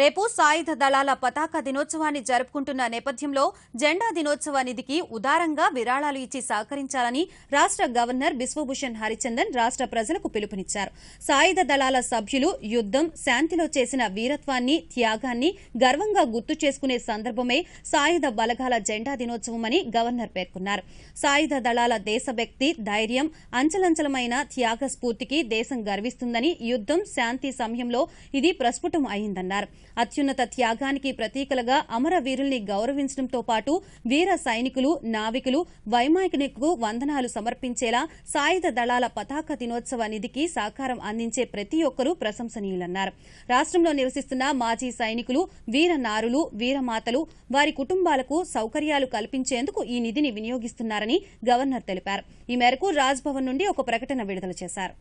రేపు సాయుధ దళాల పతాక దినోత్సవాన్ని జరుపుకుంటున్న నేపథ్యంలో జెండా దినోత్సవ నిధికి ఉదారంగా విరాళాలు ఇచ్చి సహకరించాలని రాష్ట గవర్నర్ బిశ్వభూషణ్ హరిచందన్ రాష్ట ప్రజలకు పిలుపునిచ్చారు సాయుధ దళాల సభ్యులు యుద్దం శాంతిలో చేసిన వీరత్వాన్ని త్యాగాన్ని గర్వంగా గుర్తు చేసుకునే సందర్భమే సాయుధ బలగాల జెండా దినోత్సవమని గవర్నర్ పేర్కొన్నారు సాయుధ దళాల దేశభక్తి ధైర్యం అంచలంచలమైన త్యాగస్ఫూర్తికి దేశం గర్విస్తుందని యుద్దం శాంతి సమయంలో ఇది ప్రస్ఫుటం అయిందన్నారు అత్యున్నత త్యాగానికి ప్రతీకలుగా అమరవీరుల్ని గౌరవించడంతో పాటు వీర సైనికులు నావికులు వైమానికులకు వందనాలు సమర్పించేలా సాయుధ దళాల పతాక దినోత్సవ నిధికి సహకారం అందించే ప్రతి ఒక్కరూ ప్రశంసనీయులన్నారు రాష్టంలో నివసిస్తున్న మాజీ సైనికులు వీర నారులు వీరమాతలు వారి కుటుంబాలకు సౌకర్యాలు కల్పించేందుకు ఈ నిధిని వినియోగిస్తున్నారని గవర్నర్ తెలిపారు ఈ మేరకు రాజ్భవన్ నుండి ఒక ప్రకటన విడుదల చేశారు